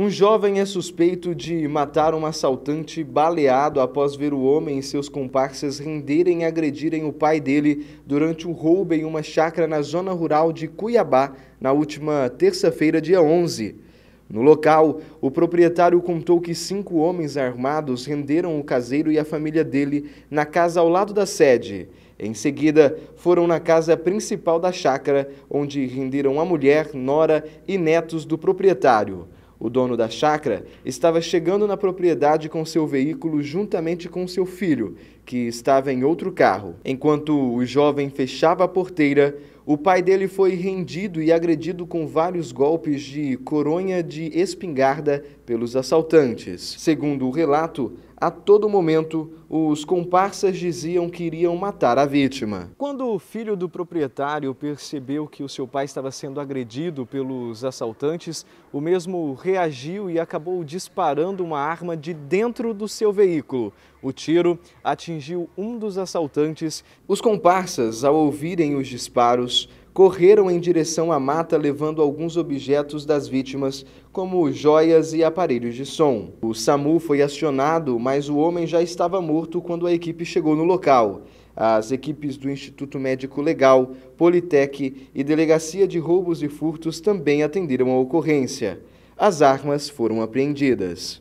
Um jovem é suspeito de matar um assaltante baleado após ver o homem e seus comparsas renderem e agredirem o pai dele durante um roubo em uma chácara na zona rural de Cuiabá na última terça-feira, dia 11. No local, o proprietário contou que cinco homens armados renderam o caseiro e a família dele na casa ao lado da sede. Em seguida, foram na casa principal da chácara, onde renderam a mulher, nora e netos do proprietário. O dono da chácara estava chegando na propriedade com seu veículo juntamente com seu filho, que estava em outro carro. Enquanto o jovem fechava a porteira, o pai dele foi rendido e agredido com vários golpes de coronha de espingarda pelos assaltantes. Segundo o relato, a todo momento, os comparsas diziam que iriam matar a vítima. Quando o filho do proprietário percebeu que o seu pai estava sendo agredido pelos assaltantes, o mesmo reagiu e acabou disparando uma arma de dentro do seu veículo. O tiro atingiu um dos assaltantes. Os comparsas, ao ouvirem os disparos, correram em direção à mata levando alguns objetos das vítimas, como joias e aparelhos de som. O SAMU foi acionado, mas o homem já estava morto quando a equipe chegou no local. As equipes do Instituto Médico Legal, Politec e Delegacia de Roubos e Furtos também atenderam a ocorrência. As armas foram apreendidas.